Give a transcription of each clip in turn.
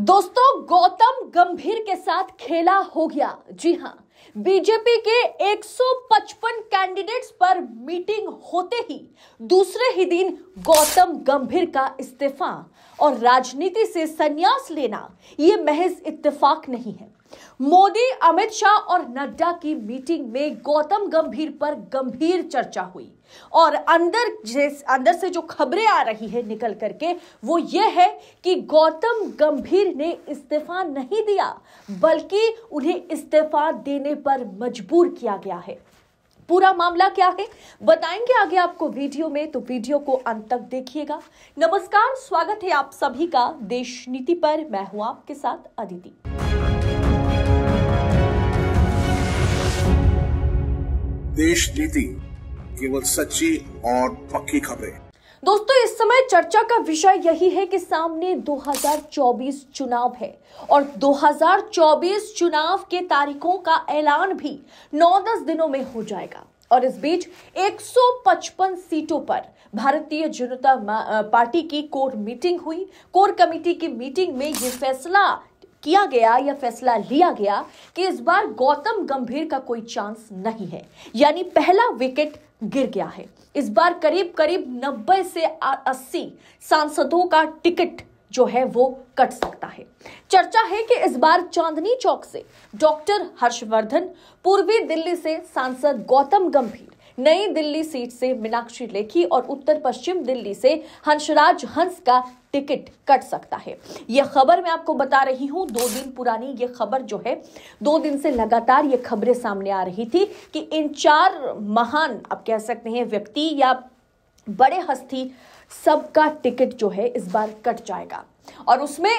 दोस्तों गौतम गंभीर के साथ खेला हो गया जी हाँ बीजेपी के 155 कैंडिडेट्स पर मीटिंग होते ही दूसरे ही दिन गौतम गंभीर का इस्तीफा और राजनीति से संन्यास लेना ये महज इत्तेफाक नहीं है मोदी अमित शाह और नड्डा की मीटिंग में गौतम गंभीर पर गंभीर चर्चा हुई और अंदर अंदर से जो खबरें आ रही है निकल करके वो ये है कि गौतम गंभीर ने इस्तीफा नहीं दिया बल्कि उन्हें इस्तीफा देने देने पर मजबूर किया गया है पूरा मामला क्या है बताएंगे आगे आपको वीडियो में तो वीडियो को अंत तक देखिएगा नमस्कार स्वागत है आप सभी का देश नीति पर मैं हूं आपके साथ अदिति देश नीति केवल सच्ची और पक्की खबरें दोस्तों इस समय चर्चा का विषय यही है कि सामने 2024 चुनाव है और 2024 चुनाव के तारीखों का ऐलान भी 9-10 दिनों में हो जाएगा और इस बीच 155 सीटों पर भारतीय जनता पार्टी की कोर मीटिंग हुई कोर कमेटी की मीटिंग में ये फैसला किया गया या फैसला लिया गया कि इस बार गौतम गंभीर का कोई चांस नहीं है यानी पहला विकेट गिर गया है इस बार करीब करीब 90 से 80 सांसदों का टिकट जो है वो कट सकता है चर्चा है कि इस बार चांदनी चौक से डॉक्टर हर्षवर्धन पूर्वी दिल्ली से सांसद गौतम गंभीर नई दिल्ली सीट से मीनाक्षी लेखी और उत्तर पश्चिम दिल्ली से हंसराज हंस का टिकट कट सकता है यह खबर मैं आपको बता रही हूं दो दिन पुरानी यह खबर जो है दो दिन से लगातार ये खबरें सामने आ रही थी कि इन चार महान आप कह सकते हैं व्यक्ति या बड़े हस्ती सबका टिकट जो है इस बार कट जाएगा और उसमें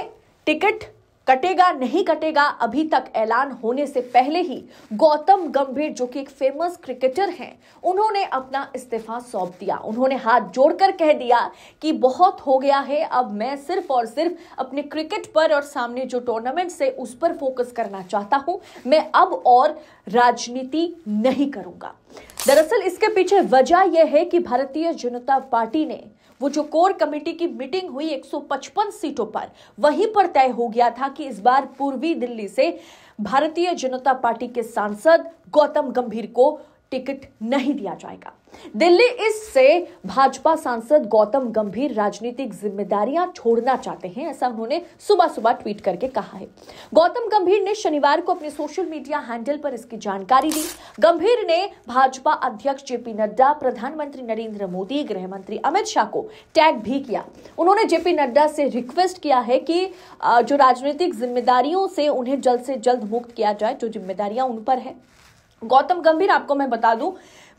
टिकट कटेगा नहीं कटेगा अभी तक ऐलान होने से पहले ही गौतम गंभीर जो कि एक फेमस क्रिकेटर हैं उन्होंने अपना इस्तीफा सौंप दिया उन्होंने हाथ जोड़कर कह दिया कि बहुत हो गया है अब मैं सिर्फ और सिर्फ अपने क्रिकेट पर और सामने जो टूर्नामेंट से उस पर फोकस करना चाहता हूं मैं अब और राजनीति नहीं करूंगा दरअसल इसके पीछे वजह यह है कि भारतीय जनता पार्टी ने वो जो कोर कमेटी की मीटिंग हुई 155 सीटों पर वहीं पर तय हो गया था कि इस बार पूर्वी दिल्ली से भारतीय जनता पार्टी के सांसद गौतम गंभीर को टिकट नहीं दिया जाएगा दिल्ली इससे भाजपा सांसद गौतम गंभीर राजनीतिक जिम्मेदारियां छोड़ना चाहते हैं ऐसा उन्होंने सुबह सुबह ट्वीट करके कहा है गौतम गंभीर ने शनिवार को अपने सोशल मीडिया हैंडल पर इसकी जानकारी दी गंभीर ने भाजपा अध्यक्ष जेपी नड्डा प्रधानमंत्री नरेंद्र मोदी गृह मंत्री अमित शाह को टैग भी किया उन्होंने जेपी नड्डा से रिक्वेस्ट किया है कि जो राजनीतिक जिम्मेदारियों से उन्हें जल्द से जल्द मुक्त किया जाए जो जिम्मेदारियां उन पर है गौतम गंभीर आपको मैं बता दूं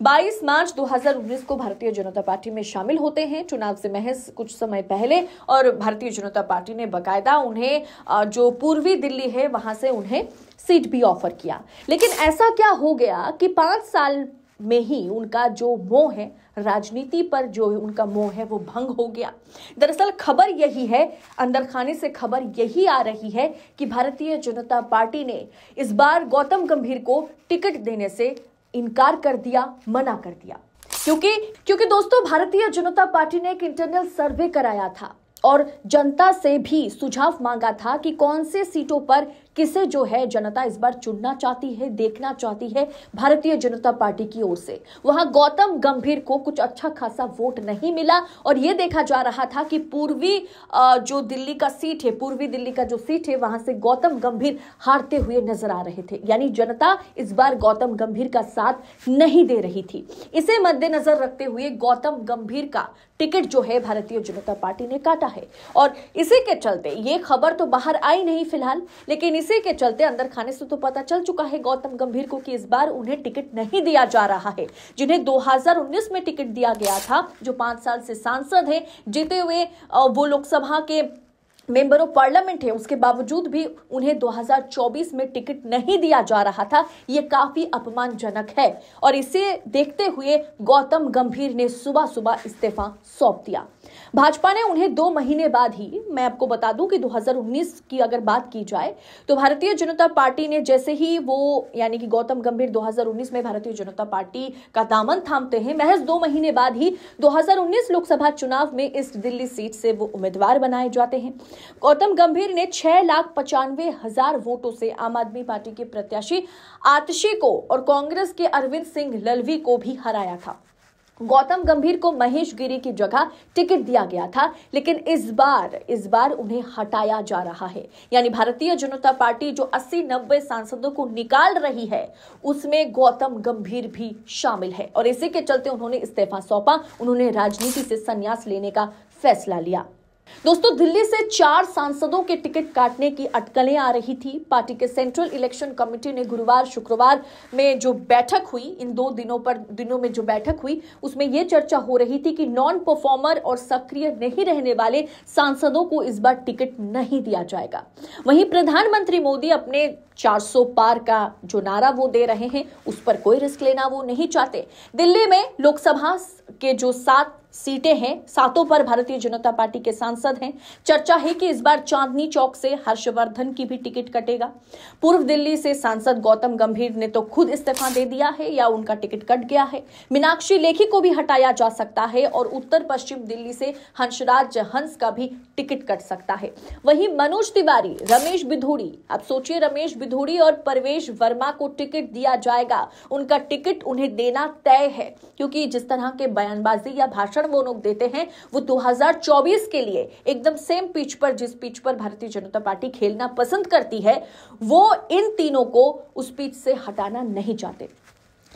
22 मार्च 2019 को भारतीय जनता पार्टी में शामिल होते हैं चुनाव से महज कुछ समय पहले और भारतीय जनता पार्टी ने बकायदा उन्हें जो पूर्वी दिल्ली है वहां से उन्हें सीट भी ऑफर किया लेकिन ऐसा क्या हो गया कि पांच साल में ही उनका जो मोह है राजनीति पर जो उनका मोह है वो भंग हो गया दरअसल खबर यही है अंदर खाने से खबर यही आ रही है कि भारतीय जनता पार्टी ने इस बार गौतम गंभीर को टिकट देने से इनकार कर दिया मना कर दिया क्योंकि क्योंकि दोस्तों भारतीय जनता पार्टी ने एक इंटरनल सर्वे कराया था और जनता से भी सुझाव मांगा था कि कौन से सीटों पर किसे जो है जनता इस बार चुनना चाहती है देखना चाहती है भारतीय जनता पार्टी की ओर से वहां गौतम गंभीर को कुछ अच्छा खासा वोट नहीं मिला और यह देखा जा रहा था कि पूर्वी जो दिल्ली का सीट है पूर्वी दिल्ली का जो सीट है वहां से गौतम गंभीर हारते हुए नजर आ रहे थे यानी जनता इस बार गौतम गंभीर का साथ नहीं दे रही थी इसे मद्देनजर रखते हुए गौतम गंभीर का टिकट जो है भारतीय जनता पार्टी ने काटा है और इसी के चलते ये खबर तो बाहर आई नहीं फिलहाल लेकिन इस इसी के चलते अंदर खाने से तो पता चल चुका है गौतम गंभीर को कि इस बार उन्हें टिकट नहीं दिया जा रहा है जिन्हें 2019 में टिकट दिया गया था जो पांच साल से सांसद है जीते हुए वो लोकसभा के मेंबर ऑफ पार्लियामेंट है उसके बावजूद भी उन्हें 2024 में टिकट नहीं दिया जा रहा था ये काफी अपमानजनक है और इसे देखते हुए गौतम गंभीर ने सुबह सुबह इस्तीफा सौंप दिया भाजपा ने उन्हें दो महीने बाद ही मैं आपको बता दूं कि 2019 की अगर बात की जाए तो भारतीय जनता पार्टी ने जैसे ही वो यानी कि गौतम गंभीर 2019 में भारतीय जनता पार्टी का दामन थामते हैं महज दो महीने बाद ही 2019 लोकसभा चुनाव में ईस्ट दिल्ली सीट से वो उम्मीदवार बनाए जाते हैं गौतम गंभीर ने छह लाख पचानवे हजार वोटों से आम आदमी पार्टी के प्रत्याशी आतशी को और कांग्रेस के अरविंद सिंह ललवी को भी हराया था गौतम गंभीर को महेश गिरी की जगह टिकट दिया गया था लेकिन इस बार इस बार उन्हें हटाया जा रहा है यानी भारतीय जनता पार्टी जो 80-90 सांसदों को निकाल रही है उसमें गौतम गंभीर भी शामिल है और इसी के चलते उन्होंने इस्तीफा सौंपा उन्होंने राजनीति से संन्यास लेने का फैसला लिया दोस्तों दिल्ली से चार सांसदों के टिकट काटने की अटकलें आ रही थी पार्टी के सेंट्रल इलेक्शन कमेटी ने गुरुवार शुक्रवार में जो बैठक हुई इन दो दिनों पर दिनों में जो बैठक हुई उसमें यह चर्चा हो रही थी कि नॉन परफॉर्मर और सक्रिय नहीं रहने वाले सांसदों को इस बार टिकट नहीं दिया जाएगा वहीं प्रधानमंत्री मोदी अपने 400 पार का जो नारा वो दे रहे हैं उस पर कोई रिस्क लेना वो नहीं चाहते दिल्ली में लोकसभा के जो सात सीटें हैं सातों पर भारतीय जनता पार्टी के सांसद हैं चर्चा है कि इस बार चांदनी चौक से हर्षवर्धन की भी टिकट कटेगा पूर्व दिल्ली से सांसद गौतम गंभीर ने तो खुद इस्तीफा दे दिया है या उनका टिकट कट गया है मीनाक्षी लेखी को भी हटाया जा सकता है और उत्तर पश्चिम दिल्ली से हंसराज हंस का भी टिकट कट सकता है वहीं मनोज तिवारी रमेश बिधूड़ी अब सोचिए रमेश बिधूड़ी और परवेश वर्मा को टिकट दिया जाएगा उनका टिकट उन्हें देना तय है क्योंकि जिस तरह के बयानबाजी या भाषण भाषण वो लोग देते हैं वो 2024 के लिए एकदम सेम पिच पर जिस पिच पर भारतीय जनता पार्टी खेलना पसंद करती है वो इन तीनों को उस पिच से हटाना नहीं चाहते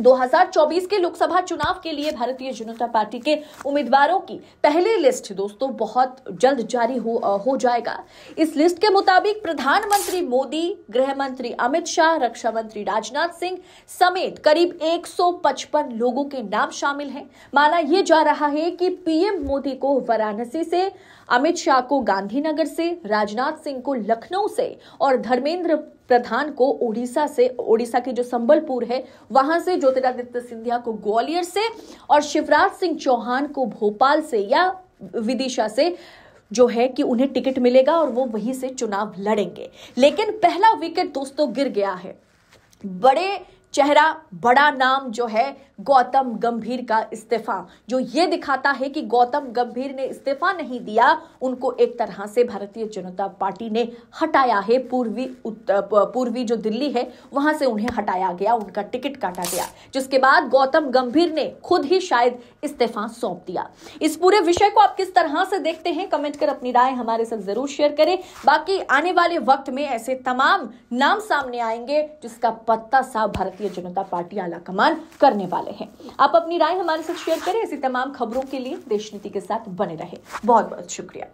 2024 के लोकसभा चुनाव के लिए भारतीय जनता पार्टी के उम्मीदवारों की पहली लिस्ट दोस्तों बहुत जल्द जारी हो हो जाएगा इस लिस्ट के मुताबिक प्रधानमंत्री मोदी गृह मंत्री अमित शाह रक्षा मंत्री राजनाथ सिंह समेत करीब 155 लोगों के नाम शामिल हैं माना यह जा रहा है कि पीएम मोदी को वाराणसी से अमित शाह को गांधीनगर से राजनाथ सिंह को लखनऊ से और धर्मेंद्र प्रधान को ओडिशा से ओडिशा के जो संबलपुर है वहां से ज्योतिरादित्य सिंधिया को ग्वालियर से और शिवराज सिंह चौहान को भोपाल से या विदिशा से जो है कि उन्हें टिकट मिलेगा और वो वहीं से चुनाव लड़ेंगे लेकिन पहला विकेट दोस्तों गिर गया है बड़े चेहरा बड़ा नाम जो है गौतम गंभीर का इस्तीफा जो ये दिखाता है कि गौतम गंभीर ने इस्तीफा नहीं दिया उनको एक तरह से भारतीय जनता पार्टी ने हटाया है पूर्वी पूर्वी जो दिल्ली है वहां से उन्हें हटाया गया उनका टिकट काटा गया जिसके बाद गौतम गंभीर ने खुद ही शायद इस्तीफा सौंप दिया इस पूरे विषय को आप किस तरह से देखते हैं कमेंट कर अपनी राय हमारे साथ जरूर शेयर करें बाकी आने वाले वक्त में ऐसे तमाम नाम सामने आएंगे जिसका पत्ता सा भारत भारतीय जनता पार्टी आला कमान करने वाले हैं आप अपनी राय हमारे साथ शेयर करें ऐसी तमाम खबरों के लिए देशनीति के साथ बने रहे बहुत बहुत शुक्रिया